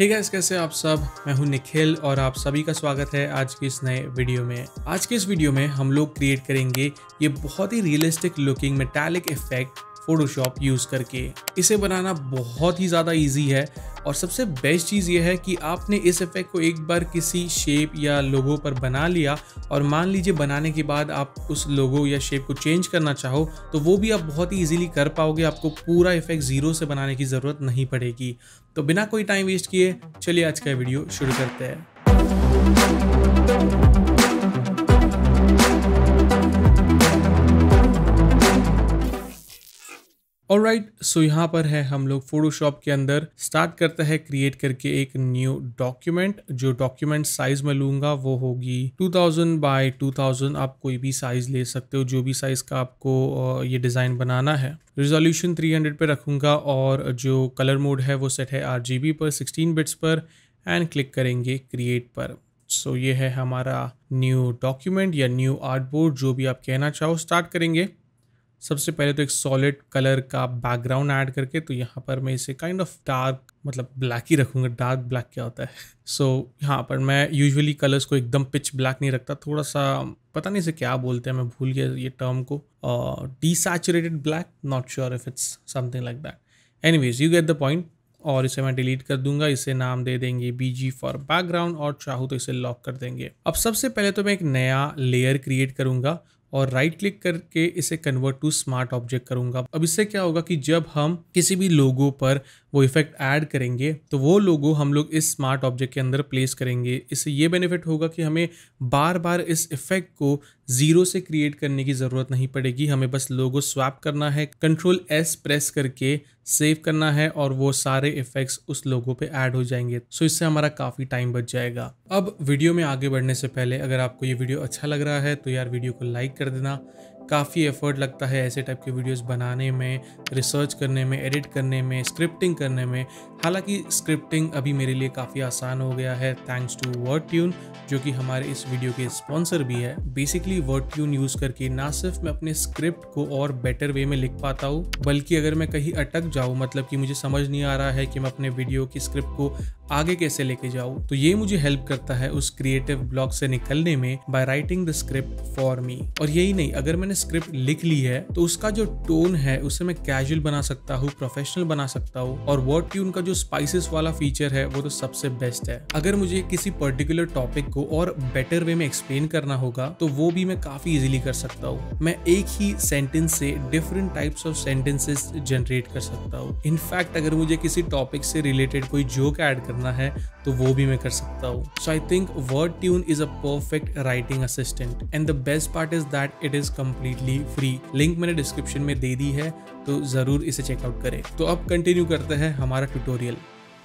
हे hey guys, कैसे आप सब मैं हूं निखिल और आप सभी का स्वागत है आज के इस नए वीडियो में आज के इस वीडियो में हम लोग क्रिएट करेंगे ये बहुत ही realistic looking metallic effect Photoshop use करके इसे बनाना बहुत ही ज़्यादा ईजी है और सबसे बेस्ट चीज़ यह है कि आपने इस इफ़ेक्ट को एक बार किसी शेप या लोगो पर बना लिया और मान लीजिए बनाने के बाद आप उस लोगो या शेप को चेंज करना चाहो तो वो भी आप बहुत ही ईजिली कर पाओगे आपको पूरा इफ़ेक्ट ज़ीरो से बनाने की ज़रूरत नहीं पड़ेगी तो बिना कोई टाइम वेस्ट किए चलिए आज का वीडियो शुरू करते हैं और राइट सो यहाँ पर है हम लोग फोटोशॉप के अंदर स्टार्ट करते हैं क्रिएट करके एक न्यू डॉक्यूमेंट जो डॉक्यूमेंट साइज में लूंगा वो होगी 2000 बाय 2000 आप कोई भी साइज ले सकते हो जो भी साइज का आपको ये डिज़ाइन बनाना है रिजोल्यूशन 300 पे रखूंगा और जो कलर मोड है वो सेट है आर पर सिक्सटीन बिट्स पर एंड क्लिक करेंगे क्रिएट पर सो so, ये है हमारा न्यू डॉक्यूमेंट या न्यू आर्ट बोर्ड जो भी आप कहना चाहो स्टार्ट करेंगे सबसे पहले तो एक सॉलिड कलर का बैकग्राउंड ऐड करके तो यहाँ पर मैं इसे काइंड ऑफ डार्क मतलब ब्लैक ही रखूँगा डार्क ब्लैक क्या होता है सो so, यहाँ पर मैं यूजुअली कलर्स को एकदम पिच ब्लैक नहीं रखता थोड़ा सा पता नहीं इसे क्या बोलते हैं मैं भूल गया ये टर्म को desaturated black not sure if it's something like that anyways you get the point और इसे मैं डिलीट कर दूंगा इसे नाम दे देंगे बी फॉर बैकग्राउंड और चाहूँ तो इसे लॉक कर देंगे अब सबसे पहले तो मैं एक नया लेयर क्रिएट करूंगा और राइट क्लिक करके इसे कन्वर्ट टू स्मार्ट ऑब्जेक्ट करूंगा अब इससे क्या होगा कि जब हम किसी भी लोगो पर वो इफेक्ट ऐड करेंगे तो वो लोगो हम लोग इस स्मार्ट ऑब्जेक्ट के अंदर प्लेस करेंगे इससे ये बेनिफिट होगा कि हमें बार बार इस इफेक्ट को जीरो से क्रिएट करने की ज़रूरत नहीं पड़ेगी हमें बस लोगो स्वैप करना है कंट्रोल एस प्रेस करके सेव करना है और वो सारे इफेक्ट्स उस लोगो पे ऐड हो जाएंगे सो इससे हमारा काफ़ी टाइम बच जाएगा अब वीडियो में आगे बढ़ने से पहले अगर आपको ये वीडियो अच्छा लग रहा है तो यार वीडियो को लाइक कर देना काफ़ी एफर्ट लगता है ऐसे टाइप के वीडियोस बनाने में रिसर्च करने में एडिट करने में स्क्रिप्टिंग करने में हालांकि स्क्रिप्टिंग अभी मेरे लिए काफ़ी आसान हो गया है थैंक्स टू वर्ड ट्यून जो कि हमारे इस वीडियो के स्पॉन्सर भी है बेसिकली वर्ड ट्यून यूज़ करके ना सिर्फ मैं अपने स्क्रिप्ट को और बेटर वे में लिख पाता हूँ बल्कि अगर मैं कहीं अटक जाऊँ मतलब कि मुझे समझ नहीं आ रहा है कि मैं अपने वीडियो की स्क्रिप्ट को आगे कैसे लेके जाऊँ तो ये मुझे हेल्प करता है उस क्रिएटिव ब्लॉग से निकलने में by writing the script for me और यही नहीं अगर मैंने स्क्रिप्ट लिख ली है तो उसका जो टोन है उसे मैं कैजुअल बना सकता हूँ प्रोफेशनल बना सकता हूँ और वर्ड ट्यून का जो स्पाइसेस वाला फीचर है वो तो सबसे बेस्ट है अगर मुझे किसी पर्टिकुलर टॉपिक को और बेटर वे में एक्सप्लेन करना होगा तो वो भी मैं काफी इजिली कर सकता हूँ मैं एक ही सेंटेंस से different types of sentences generate कर सकता हूँ इनफैक्ट अगर मुझे किसी टॉपिक से रिलेटेड कोई जोक ऐड करना है तो वो भी मैं कर सकता हूँ so I think Wordtune is a perfect writing assistant and the best part is that it is complete completely free link मैंने डिस्क्रिप्शन में दे दी है तो ज़रूर इसे चेकआउट करें तो अब कंटिन्यू करते हैं हमारा ट्यूटोरियल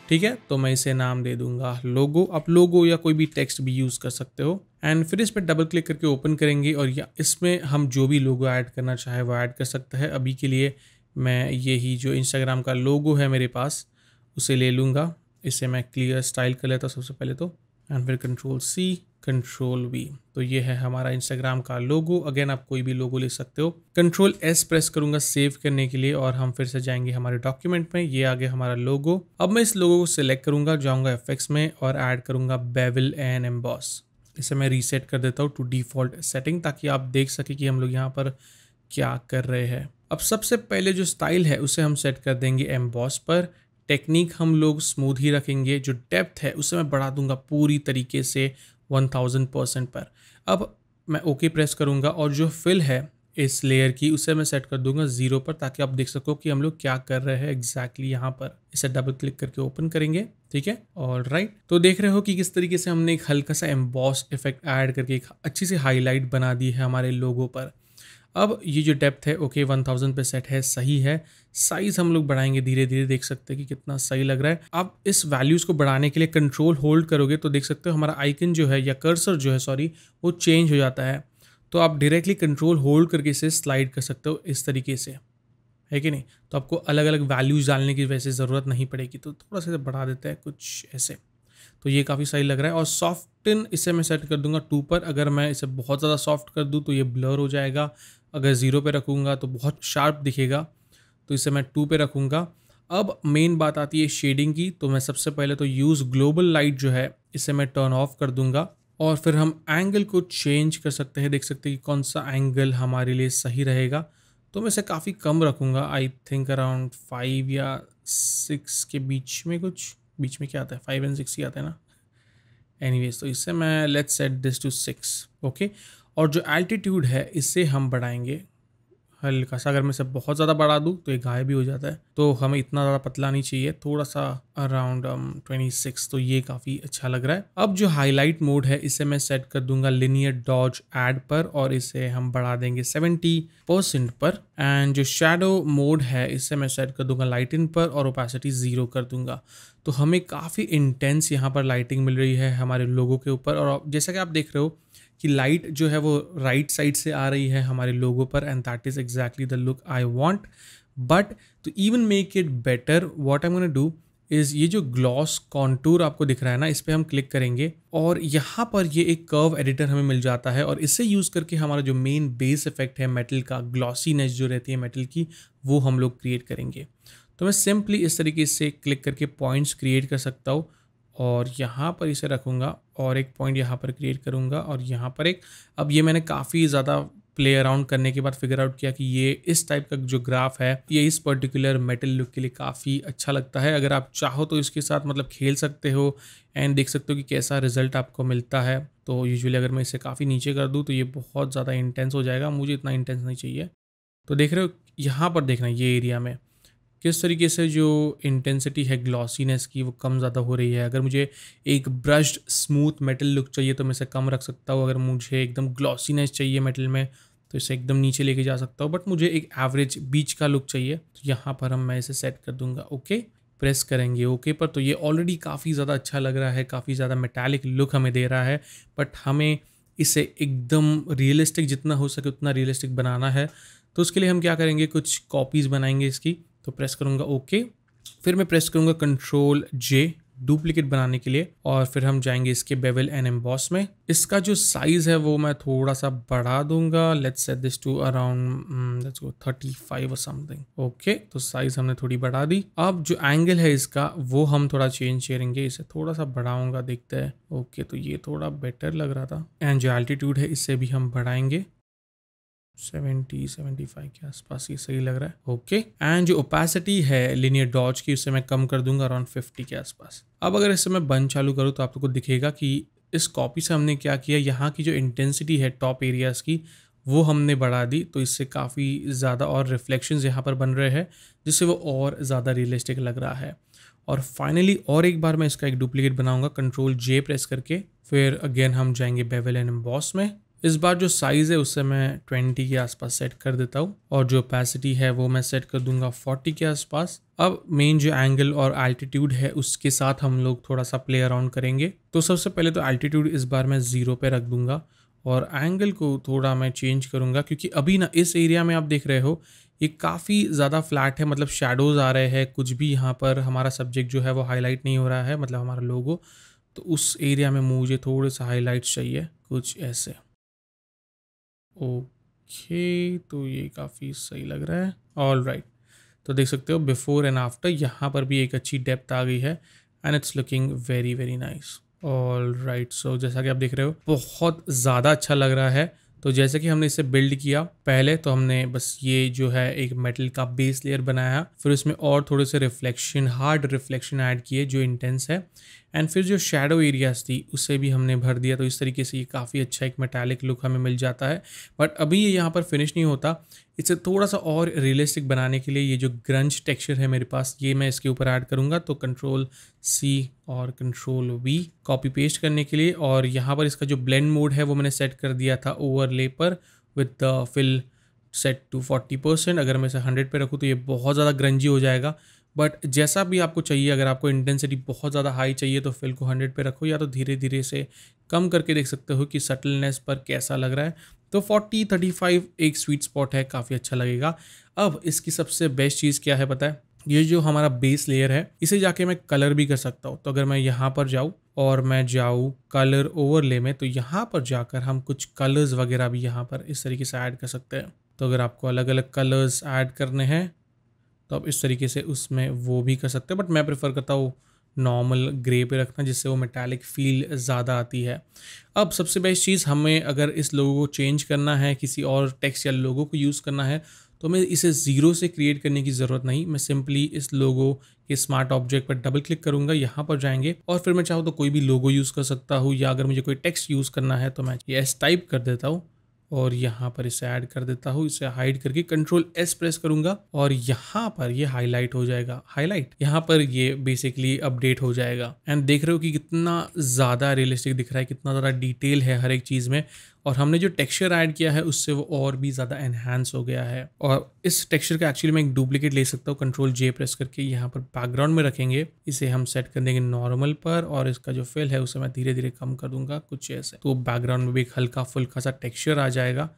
ठीक है तो मैं इसे नाम दे दूंगा लोगो आप लोगो या कोई भी टेक्स्ट भी यूज़ कर सकते हो एंड फिर इस पर डबल क्लिक करके ओपन करेंगे और या इसमें हम जो भी लोगो ऐड करना चाहे वो ऐड कर सकते हैं अभी के लिए मैं यही जो इंस्टाग्राम का लोगो है मेरे पास उसे ले लूँगा इसे मैं क्लियर स्टाइल कर लेता सबसे पहले तो एंड फिर कंट्रोल सी कंट्रोल वी तो ये है हमारा इंस्टाग्राम का लोगो अगेन आप कोई भी लोगो ले सकते हो कंट्रोल एस प्रेस करूंगा सेव करने के लिए और हम फिर से जाएंगे हमारे डॉक्यूमेंट में ये आगे हमारा लोगो अब मैं इस लोगो को सिलेक्ट करूंगा जाऊंगा एफ में और ऐड करूंगा बेविल एंड एम्बॉस इसे मैं रीसेट कर देता हूँ टू डिफॉल्ट सेटिंग ताकि आप देख सके कि हम लोग यहाँ पर क्या कर रहे हैं अब सबसे पहले जो स्टाइल है उसे हम सेट कर देंगे एम्बॉस पर टेक्निक हम लोग स्मूथ ही रखेंगे जो डेप्थ है उसे मैं बढ़ा दूंगा पूरी तरीके से वन थाउजेंड परसेंट पर अब मैं ओके प्रेस करूँगा और जो फिल है इस लेयर की उसे मैं सेट कर दूंगा ज़ीरो पर ताकि आप देख सको कि हम लोग क्या कर रहे हैं एग्जैक्टली यहाँ पर इसे डबल क्लिक करके ओपन करेंगे ठीक है और राइट तो देख रहे हो कि किस तरीके से हमने एक हल्का सा एम्बॉस इफेक्ट ऐड करके एक अच्छी सी हाईलाइट बना दी है हमारे लोगों पर अब ये जो डेप्थ है ओके वन थाउजेंड पे सेट है सही है साइज़ हम लोग बढ़ाएंगे धीरे धीरे देख सकते हैं कि कितना सही लग रहा है आप इस वैल्यूज़ को बढ़ाने के लिए कंट्रोल होल्ड करोगे तो देख सकते हो हमारा आइकन जो है या कर्सर जो है सॉरी वो चेंज हो जाता है तो आप डायरेक्टली कंट्रोल होल्ड करके इसे स्लाइड कर सकते हो इस तरीके से है कि नहीं तो आपको अलग अलग वैल्यूज़ डालने की वैसे ज़रूरत नहीं पड़ेगी तो थोड़ा सा बढ़ा देता है कुछ ऐसे तो ये काफ़ी सही लग रहा है और सॉफ्ट इसे मैं सेट कर दूंगा टू पर अगर मैं इसे बहुत ज़्यादा सॉफ्ट कर दूँ तो ये ब्लर हो जाएगा अगर ज़ीरो पे रखूँगा तो बहुत शार्प दिखेगा तो इसे मैं टू पे रखूँगा अब मेन बात आती है शेडिंग की तो मैं सबसे पहले तो यूज़ ग्लोबल लाइट जो है इसे मैं टर्न ऑफ कर दूँगा और फिर हम एंगल को चेंज कर सकते हैं देख सकते हैं कि कौन सा एंगल हमारे लिए सही रहेगा तो मैं इसे काफ़ी कम रखूँगा आई थिंक अराउंड फाइव या सिक्स के बीच में कुछ बीच में क्या आता है फाइव एंड सिक्स ही आता है ना एनी तो इससे मैं let's set this to six okay और जो एल्टीट्यूड है इससे हम बढ़ाएंगे हल्का सा अगर मैं इसे बहुत ज़्यादा बढ़ा दूँ तो ये गायब भी हो जाता है तो हमें इतना ज़्यादा पतला नहीं चाहिए थोड़ा सा अराउंड ट्वेंटी सिक्स तो ये काफ़ी अच्छा लग रहा है अब जो हाईलाइट मोड है इसे मैं सेट कर दूंगा लिनियर डॉज एड पर और इसे हम बढ़ा देंगे सेवेंटी परसेंट पर एंड जो शेडो मोड है इसे मैं सेट कर दूंगा लाइटिंग पर और ओपेसिटी ज़ीरो कर दूंगा तो हमें काफ़ी इंटेंस यहाँ पर लाइटिंग मिल रही है हमारे लोगों के ऊपर और जैसा कि आप देख रहे हो कि लाइट जो है वो राइट right साइड से आ रही है हमारे लोगों पर and that is exactly the look I want but to even make it better what I am do is ये जो ग्लॉस कॉन्टूर आपको दिख रहा है ना इस पर हम क्लिक करेंगे और यहाँ पर ये एक कर्व एडिटर हमें मिल जाता है और इसे यूज़ करके हमारा जो मेन बेस इफेक्ट है मेटल का ग्लॉसीनेस जो रहती है मेटल की वो हम लोग क्रिएट करेंगे तो मैं सिंपली इस तरीके से क्लिक करके पॉइंट्स क्रिएट कर सकता हूँ और यहाँ पर इसे रखूँगा और एक पॉइंट यहाँ पर क्रिएट करूँगा और यहाँ पर एक अब ये मैंने काफ़ी ज़्यादा प्ले अराउंड करने के बाद फिगर आउट किया कि ये इस टाइप का जो ग्राफ है ये इस पर्टिकुलर मेटल लुक के लिए काफ़ी अच्छा लगता है अगर आप चाहो तो इसके साथ मतलब खेल सकते हो एंड देख सकते हो कि कैसा रिजल्ट आपको मिलता है तो यूजुअली अगर मैं इसे काफ़ी नीचे कर दूँ तो ये बहुत ज़्यादा इंटेंस हो जाएगा मुझे इतना इंटेंस नहीं चाहिए तो देख रहे हो यहाँ पर देखना ये एरिया में किस तरीके से जो इंटेंसिटी है ग्लॉसीनेस की वो कम ज़्यादा हो रही है अगर मुझे एक ब्रश्ड स्मूथ मेटल लुक चाहिए तो मैं इसे कम रख सकता हूँ अगर मुझे एकदम ग्लॉसीनेस चाहिए मेटल में तो इसे एकदम नीचे लेके जा सकता हूँ बट मुझे एक एवरेज बीच का लुक चाहिए तो यहाँ पर हम मैं इसे सेट कर दूंगा ओके प्रेस करेंगे ओके पर तो ये ऑलरेडी काफ़ी ज़्यादा अच्छा लग रहा है काफ़ी ज़्यादा मेटालिक लुक हमें दे रहा है बट हमें इसे एकदम रियलिस्टिक जितना हो सके उतना रियलिस्टिक बनाना है तो उसके लिए हम क्या करेंगे कुछ कॉपीज़ बनाएंगे इसकी तो प्रेस करूँगा ओके फिर मैं प्रेस करूँगा कंट्रोल जे डुप्लीकेट बनाने के लिए और फिर हम जाएंगे इसके बेवल एम एम्बॉस में इसका जो साइज़ है वो मैं थोड़ा सा बढ़ा दूंगा let's set this to around let's go thirty five और समथिंग ओके तो साइज़ हमने थोड़ी बढ़ा दी अब जो एंगल है इसका वो हम थोड़ा चेंज करेंगे इसे थोड़ा सा बढ़ाऊंगा देखते हैं ओके okay, तो ये थोड़ा बेटर लग रहा था एंड जो एल्टीट्यूड है इसे भी हम बढ़ाएंगे सेवेंटी सेवेंटी फाइव के आसपास ये सही लग रहा है ओके एंड जो ओपेसिटी है लिनियर डॉज की उसे मैं कम कर दूंगा अराउंड फिफ्टी के आसपास अब अगर इससे मैं बंद चालू करूँ तो आप लोग को दिखेगा कि इस कॉपी से हमने क्या किया यहाँ की जो इंटेंसिटी है टॉप एरियाज़ की वो हमने बढ़ा दी तो इससे काफ़ी ज़्यादा और रिफ्लेक्शन यहाँ पर बन रहे हैं जिससे वो और ज़्यादा रियलिस्टिक लग रहा है और फाइनली और एक बार मैं इसका एक डुप्लीकेट बनाऊंगा कंट्रोल जे प्रेस करके फिर अगेन हम जाएंगे बेवल एंड एम्बॉस में इस बार जो साइज़ है उससे मैं ट्वेंटी के आसपास सेट कर देता हूँ और जो ओपेसिटी है वो मैं सेट कर दूंगा फोर्टी के आसपास अब मेन जो एंगल और एल्टीट्यूड है उसके साथ हम लोग थोड़ा सा प्ले अराउंड करेंगे तो सबसे पहले तो एल्टीट्यूड इस बार मैं ज़ीरो पे रख दूंगा और एंगल को थोड़ा मैं चेंज करूँगा क्योंकि अभी ना इस एरिया में आप देख रहे हो ये काफ़ी ज़्यादा फ्लैट है मतलब शेडोज़ आ रहे हैं कुछ भी यहाँ पर हमारा सब्जेक्ट जो है वो हाईलाइट नहीं हो रहा है मतलब हमारा लोगो तो उस एरिया में मुझे थोड़े सा हाईलाइट्स चाहिए कुछ ऐसे ओके तो ये काफ़ी सही लग रहा है ऑल राइट तो देख सकते हो बिफोर एंड आफ्टर यहाँ पर भी एक अच्छी डेप्थ आ गई है and it's looking very very nice all right so जैसा कि आप देख रहे हो बहुत ज़्यादा अच्छा लग रहा है तो जैसे कि हमने इसे बिल्ड किया पहले तो हमने बस ये जो है एक मेटल का बेस लेयर बनाया फिर उसमें और थोड़े से रिफ्लेक्शन हार्ड रिफ्लेक्शन ऐड किए जो इंटेंस है एंड फिर जो शेडो एरियाज थी उसे भी हमने भर दिया तो इस तरीके से ये काफ़ी अच्छा एक मेटालिक लुक हमें मिल जाता है बट अभी ये यहाँ पर फिनिश नहीं होता इसे थोड़ा सा और रियलिस्टिक बनाने के लिए ये जो ग्रंज टेक्सचर है मेरे पास ये मैं इसके ऊपर ऐड करूँगा तो कंट्रोल सी और कंट्रोल वी कॉपी पेस्ट करने के लिए और यहाँ पर इसका जो ब्लेंड मोड है वो मैंने सेट कर दिया था ओवर पर with the fill set to forty percent अगर मैं इसे हंड्रेड पर रखूँ तो ये बहुत ज़्यादा ग्रंजी हो जाएगा बट जैसा भी आपको चाहिए अगर आपको इंटेंसिटी बहुत ज़्यादा हाई चाहिए तो फिल को हंड्रेड पे रखो या तो धीरे धीरे से कम करके देख सकते हो कि सटलनेस पर कैसा लग रहा है तो फोर्टी थर्टी फाइव एक स्वीट स्पॉट है काफ़ी अच्छा लगेगा अब इसकी सबसे बेस्ट चीज़ क्या है पता है ये जो हमारा बेस लेयर है इसे जाके मैं कलर भी कर सकता हूँ तो अगर मैं यहाँ पर जाऊँ और मैं जाऊँ कलर ओवरले में तो यहाँ पर जाकर हम कुछ कलर्स वगैरह भी यहाँ पर इस तरीके से ऐड कर सकते हैं तो अगर आपको अलग अलग कलर्स ऐड करने हैं तो आप इस तरीके से उसमें वो भी कर सकते हैं बट मैं प्रेफर करता हूँ नॉर्मल ग्रे पे रखना जिससे वो मेटालिक फील ज़्यादा आती है अब सबसे बेस्ट चीज़ हमें अगर इस लोगो को चेंज करना है किसी और टेक्स्ट या लोगो को यूज़ करना है तो हमें इसे ज़ीरो से क्रिएट करने की ज़रूरत नहीं मैं सिंपली इस लोगो के स्मार्ट ऑब्जेक्ट पर डबल क्लिक करूँगा यहाँ पर जाएंगे और फिर मैं चाहूँ तो कोई भी लोगो यूज़ कर सकता हूँ या अगर मुझे कोई टेक्स्ट यूज़ करना है तो मैं ये एस टाइप कर देता हूँ और यहाँ पर इसे ऐड कर देता हूँ इसे हाइड करके कंट्रोल एस प्रेस करूंगा और यहाँ पर ये हाईलाइट हो जाएगा हाईलाइट यहाँ पर ये बेसिकली अपडेट हो जाएगा एंड देख रहे हो कि कितना ज़्यादा रियलिस्टिक दिख रहा है कितना ज़्यादा डिटेल है हर एक चीज़ में और हमने जो टेक्सचर ऐड किया है उससे वो और भी ज़्यादा एनहेंस हो गया है और इस टेक्सचर का एक्चुअली मैं एक डुप्लीकेट ले सकता हूँ कंट्रोल जे प्रेस करके यहाँ पर बैकग्राउंड में रखेंगे इसे हम सेट कर देंगे नॉर्मल पर और इसका जो फिल है उसे मैं धीरे धीरे कम कर दूंगा कुछ ऐसे तो बैकग्राउंड में भी एक हल्का फुल्का सा टेक्स्चर आ जाएगा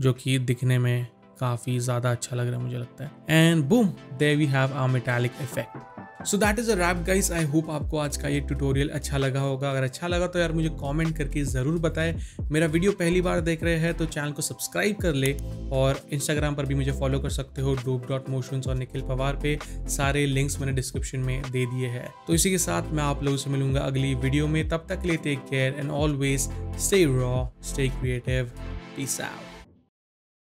जो कि दिखने में काफ़ी ज़्यादा अच्छा लग रहा है मुझे लगता है and boom they we have a metallic effect so that is a wrap guys I hope आपको आज का ये ट्यूटोरियल अच्छा लगा होगा अगर अच्छा लगा तो यार मुझे कमेंट करके ज़रूर बताएं मेरा वीडियो पहली बार देख रहे हैं तो चैनल को सब्सक्राइब कर ले और इंस्टाग्राम पर भी मुझे फॉलो कर सकते हो डोप डॉट मोशंस और निखिल पवार पे सारे लिंक्स मैंने डिस्क्रिप्शन में दे दिए हैं तो इसी के साथ मैं आप लोगों से मिलूंगा अगली वीडियो में तब तक ले take care and always stay raw stay creative peace out